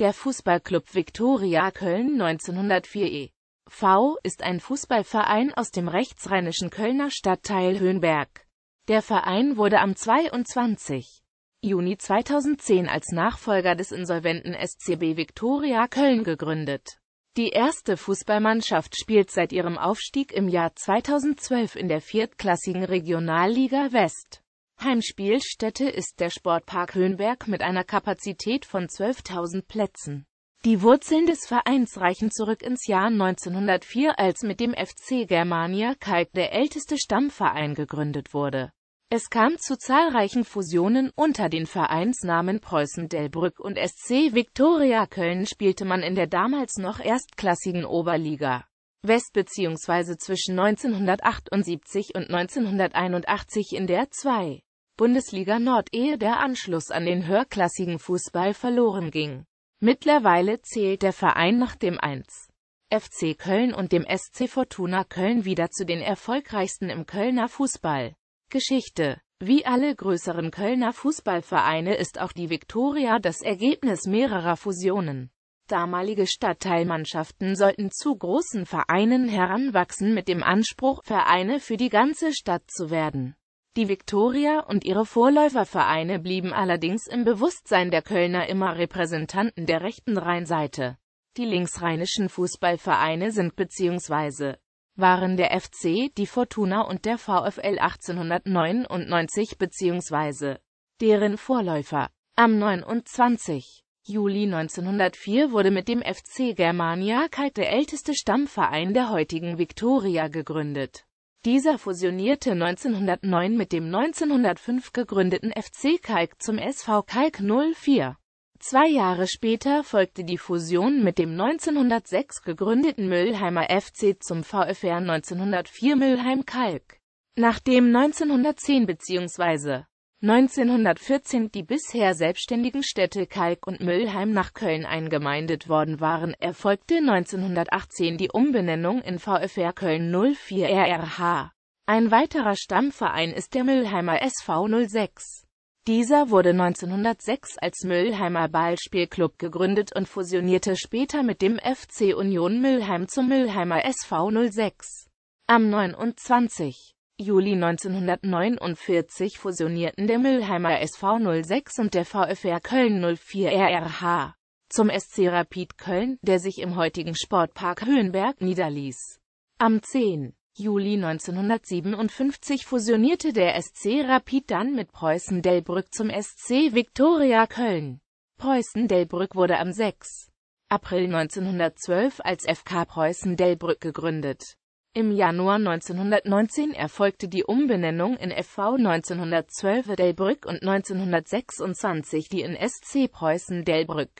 Der Fußballclub Viktoria Köln 1904 e. V. ist ein Fußballverein aus dem rechtsrheinischen Kölner Stadtteil Höhenberg. Der Verein wurde am 22. Juni 2010 als Nachfolger des insolventen SCB Viktoria Köln gegründet. Die erste Fußballmannschaft spielt seit ihrem Aufstieg im Jahr 2012 in der viertklassigen Regionalliga West. Heimspielstätte ist der Sportpark Höhenberg mit einer Kapazität von 12.000 Plätzen. Die Wurzeln des Vereins reichen zurück ins Jahr 1904, als mit dem FC Germania Kalk der älteste Stammverein gegründet wurde. Es kam zu zahlreichen Fusionen unter den Vereinsnamen Preußen Delbrück und SC Viktoria Köln spielte man in der damals noch erstklassigen Oberliga West bzw. zwischen 1978 und 1981 in der 2. Bundesliga Nord ehe der Anschluss an den höherklassigen Fußball verloren ging. Mittlerweile zählt der Verein nach dem 1. FC Köln und dem SC Fortuna Köln wieder zu den erfolgreichsten im Kölner Fußball. Geschichte Wie alle größeren Kölner Fußballvereine ist auch die Viktoria das Ergebnis mehrerer Fusionen. Damalige Stadtteilmannschaften sollten zu großen Vereinen heranwachsen mit dem Anspruch, Vereine für die ganze Stadt zu werden. Die Viktoria und ihre Vorläufervereine blieben allerdings im Bewusstsein der Kölner immer Repräsentanten der rechten Rheinseite. Die linksrheinischen Fußballvereine sind bzw. waren der FC, die Fortuna und der VfL 1899 bzw. deren Vorläufer. Am 29. Juli 1904 wurde mit dem FC Germania Kite der älteste Stammverein der heutigen Viktoria gegründet dieser fusionierte 1909 mit dem 1905 gegründeten FC Kalk zum SV Kalk 04. Zwei Jahre später folgte die Fusion mit dem 1906 gegründeten Mülheimer FC zum VfR 1904 Mülheim Kalk. Nachdem 1910 bzw. 1914 die bisher selbstständigen Städte Kalk und Müllheim nach Köln eingemeindet worden waren, erfolgte 1918 die Umbenennung in VfR Köln 04 RRH. Ein weiterer Stammverein ist der Müllheimer SV 06. Dieser wurde 1906 als Müllheimer Ballspielclub gegründet und fusionierte später mit dem FC Union Müllheim zum Müllheimer SV 06. Am 29. Juli 1949 fusionierten der Mülheimer SV 06 und der VfR Köln 04 RRH zum SC Rapid Köln, der sich im heutigen Sportpark Höhenberg niederließ. Am 10. Juli 1957 fusionierte der SC Rapid dann mit Preußen Delbrück zum SC Viktoria Köln. Preußen Delbrück wurde am 6. April 1912 als FK Preußen Delbrück gegründet. Im Januar 1919 erfolgte die Umbenennung in FV 1912 Delbrück und 1926 die in SC Preußen Delbrück.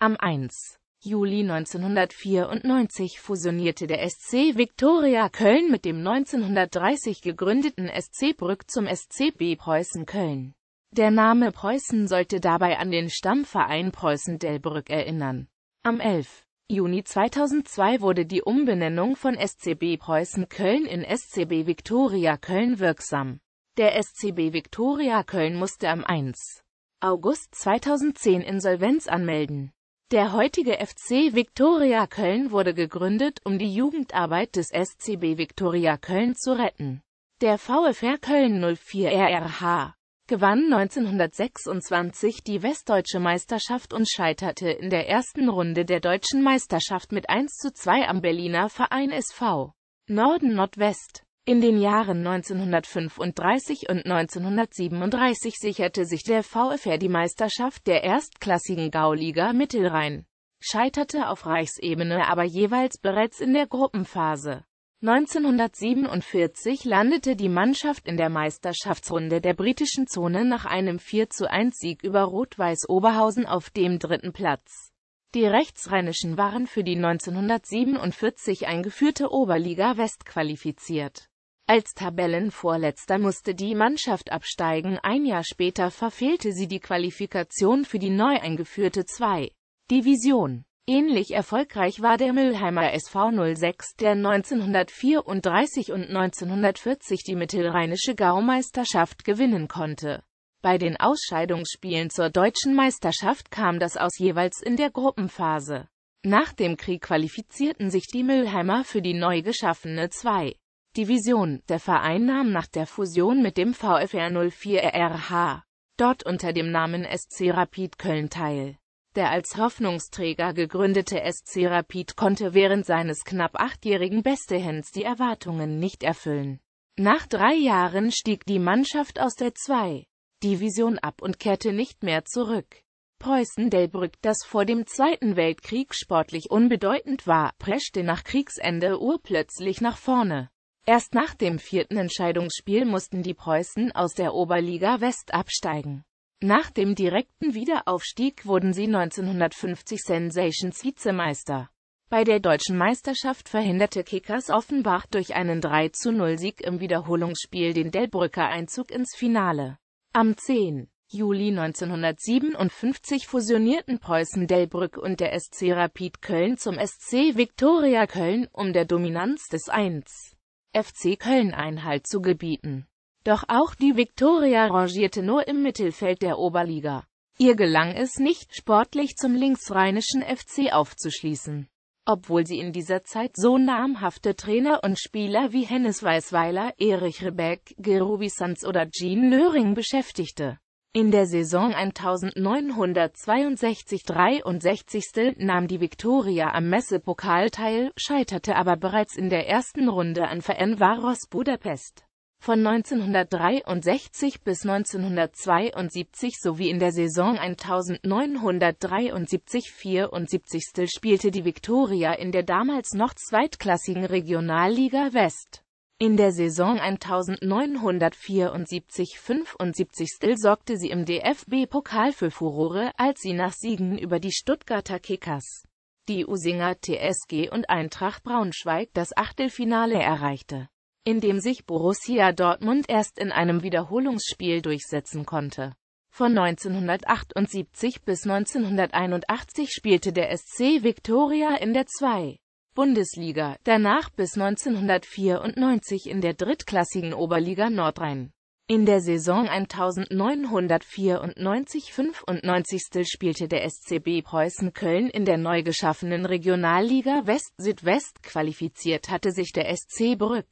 Am 1. Juli 1994 fusionierte der SC Viktoria Köln mit dem 1930 gegründeten SC Brück zum SCB Preußen Köln. Der Name Preußen sollte dabei an den Stammverein Preußen Delbrück erinnern. Am 11. Juni 2002 wurde die Umbenennung von SCB Preußen Köln in SCB Viktoria Köln wirksam. Der SCB Viktoria Köln musste am 1. August 2010 Insolvenz anmelden. Der heutige FC Viktoria Köln wurde gegründet, um die Jugendarbeit des SCB Viktoria Köln zu retten. Der VfR Köln 04 RRH gewann 1926 die Westdeutsche Meisterschaft und scheiterte in der ersten Runde der Deutschen Meisterschaft mit 1 zu 2 am Berliner Verein SV Norden Nordwest. In den Jahren 1935 und 1937 sicherte sich der VfR die Meisterschaft der erstklassigen Gauliga Mittelrhein, scheiterte auf Reichsebene aber jeweils bereits in der Gruppenphase. 1947 landete die Mannschaft in der Meisterschaftsrunde der britischen Zone nach einem 4 1 sieg über Rot-Weiß Oberhausen auf dem dritten Platz. Die Rechtsrheinischen waren für die 1947 eingeführte Oberliga West qualifiziert. Als Tabellenvorletzter musste die Mannschaft absteigen, ein Jahr später verfehlte sie die Qualifikation für die neu eingeführte 2. Division. Ähnlich erfolgreich war der Mülheimer SV 06, der 1934 und 1940 die mittelrheinische Gaumeisterschaft gewinnen konnte. Bei den Ausscheidungsspielen zur deutschen Meisterschaft kam das aus jeweils in der Gruppenphase. Nach dem Krieg qualifizierten sich die Mülheimer für die neu geschaffene 2. Division. Der Verein nahm nach der Fusion mit dem VfR 04 RH dort unter dem Namen SC Rapid Köln teil. Der als Hoffnungsträger gegründete SC Rapid konnte während seines knapp achtjährigen Bestehens die Erwartungen nicht erfüllen. Nach drei Jahren stieg die Mannschaft aus der 2. Division ab und kehrte nicht mehr zurück. Preußen-Delbrück, das vor dem Zweiten Weltkrieg sportlich unbedeutend war, preschte nach Kriegsende urplötzlich nach vorne. Erst nach dem vierten Entscheidungsspiel mussten die Preußen aus der Oberliga West absteigen. Nach dem direkten Wiederaufstieg wurden sie 1950 Sensations Vizemeister. Bei der deutschen Meisterschaft verhinderte Kickers Offenbach durch einen 3-0-Sieg im Wiederholungsspiel den Delbrücker Einzug ins Finale. Am 10. Juli 1957 fusionierten Preußen Delbrück und der SC Rapid Köln zum SC Viktoria Köln, um der Dominanz des 1. FC Köln Einhalt zu gebieten. Doch auch die Viktoria rangierte nur im Mittelfeld der Oberliga. Ihr gelang es nicht, sportlich zum linksrheinischen FC aufzuschließen. Obwohl sie in dieser Zeit so namhafte Trainer und Spieler wie Hennes Weißweiler, Erich Rebeck, Gerubi Sanz oder Jean Löring beschäftigte. In der Saison 1962-63 nahm die Viktoria am Messepokal teil, scheiterte aber bereits in der ersten Runde an VN Varos Budapest. Von 1963 bis 1972 sowie in der Saison 1973-74 spielte die Viktoria in der damals noch zweitklassigen Regionalliga West. In der Saison 1974-75 sorgte sie im DFB-Pokal für Furore, als sie nach Siegen über die Stuttgarter Kickers, die Usinger TSG und Eintracht Braunschweig das Achtelfinale erreichte in dem sich Borussia Dortmund erst in einem Wiederholungsspiel durchsetzen konnte. Von 1978 bis 1981 spielte der SC Victoria in der 2. Bundesliga, danach bis 1994 in der drittklassigen Oberliga Nordrhein. In der Saison 1994-95 spielte der SCB Preußen Köln in der neu geschaffenen Regionalliga West-Südwest qualifiziert hatte sich der SC Brück.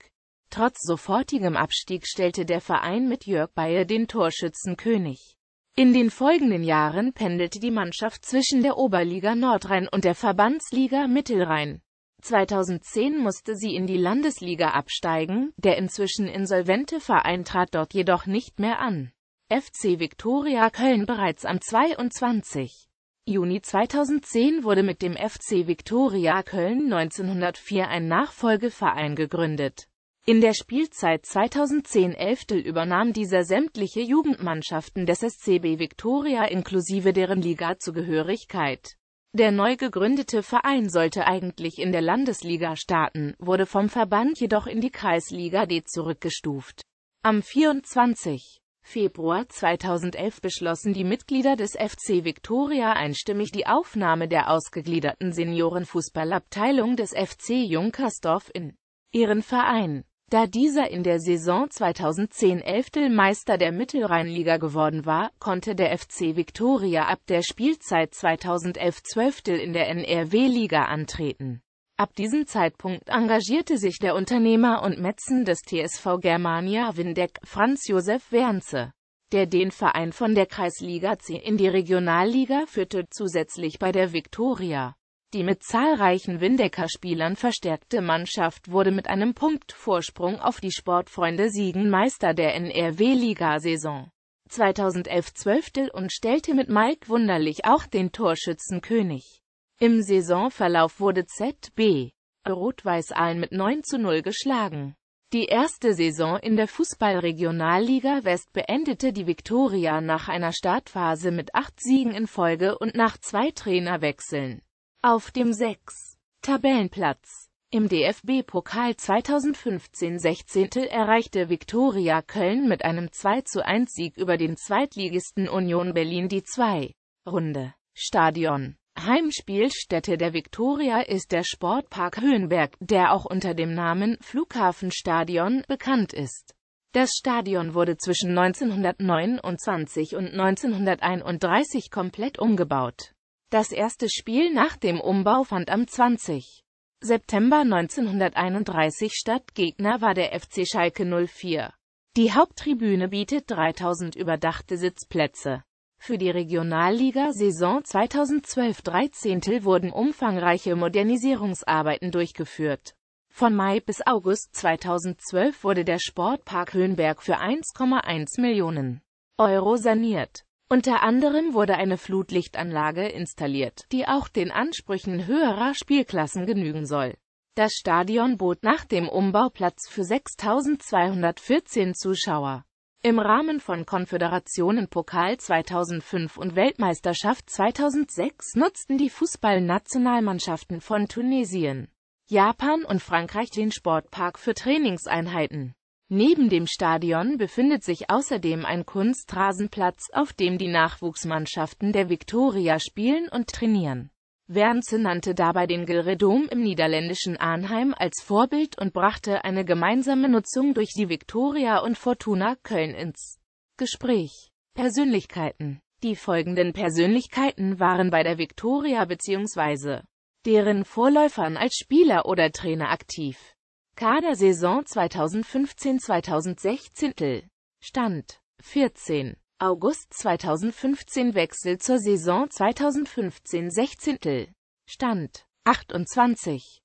Trotz sofortigem Abstieg stellte der Verein mit Jörg Bayer den Torschützenkönig. In den folgenden Jahren pendelte die Mannschaft zwischen der Oberliga Nordrhein und der Verbandsliga Mittelrhein. 2010 musste sie in die Landesliga absteigen, der inzwischen insolvente Verein trat dort jedoch nicht mehr an. FC Viktoria Köln bereits am 22. Juni 2010 wurde mit dem FC Viktoria Köln 1904 ein Nachfolgeverein gegründet. In der Spielzeit 2010-11 übernahm dieser sämtliche Jugendmannschaften des SCB Victoria inklusive deren Liga-Zugehörigkeit. Der neu gegründete Verein sollte eigentlich in der Landesliga starten, wurde vom Verband jedoch in die Kreisliga D zurückgestuft. Am 24. Februar 2011 beschlossen die Mitglieder des FC Victoria einstimmig die Aufnahme der ausgegliederten Seniorenfußballabteilung des FC Junkersdorf in ihren Verein. Da dieser in der Saison 2010 11 Meister der Mittelrheinliga geworden war, konnte der FC Viktoria ab der Spielzeit 2011 12 in der NRW-Liga antreten. Ab diesem Zeitpunkt engagierte sich der Unternehmer und Metzen des TSV Germania Windeck, Franz Josef Wernze, der den Verein von der Kreisliga C in die Regionalliga führte, zusätzlich bei der Viktoria die mit zahlreichen Windecker-Spielern verstärkte Mannschaft wurde mit einem Punktvorsprung auf die Sportfreunde Siegen Meister der nrw liga saison 2011-12 und stellte mit Mike Wunderlich auch den Torschützenkönig. Im Saisonverlauf wurde ZB Rot-Weiß-Aalen mit 9 zu 0 geschlagen. Die erste Saison in der Fußballregionalliga West beendete die Viktoria nach einer Startphase mit acht Siegen in Folge und nach zwei Trainerwechseln auf dem 6. Tabellenplatz. Im DFB-Pokal 2015-16 erreichte Viktoria Köln mit einem 2 1 Sieg über den Zweitligisten Union Berlin die 2. Runde. Stadion. Heimspielstätte der Viktoria ist der Sportpark Höhenberg, der auch unter dem Namen Flughafenstadion bekannt ist. Das Stadion wurde zwischen 1929 und 1931 komplett umgebaut. Das erste Spiel nach dem Umbau fand am 20. September 1931 statt. Gegner war der FC Schalke 04. Die Haupttribüne bietet 3000 überdachte Sitzplätze. Für die Regionalliga-Saison 2012-13 wurden umfangreiche Modernisierungsarbeiten durchgeführt. Von Mai bis August 2012 wurde der Sportpark Höhenberg für 1,1 Millionen Euro saniert. Unter anderem wurde eine Flutlichtanlage installiert, die auch den Ansprüchen höherer Spielklassen genügen soll. Das Stadion bot nach dem Umbau Platz für 6.214 Zuschauer. Im Rahmen von Konföderationenpokal 2005 und Weltmeisterschaft 2006 nutzten die Fußballnationalmannschaften von Tunesien, Japan und Frankreich den Sportpark für Trainingseinheiten. Neben dem Stadion befindet sich außerdem ein Kunstrasenplatz, auf dem die Nachwuchsmannschaften der Viktoria spielen und trainieren. Wernse nannte dabei den Gelredom im niederländischen Arnheim als Vorbild und brachte eine gemeinsame Nutzung durch die Viktoria und Fortuna Köln ins Gespräch. Persönlichkeiten Die folgenden Persönlichkeiten waren bei der Viktoria bzw. deren Vorläufern als Spieler oder Trainer aktiv. Kader Saison 2015-2016 Stand 14. August 2015 Wechsel zur Saison 2015-16 Stand 28.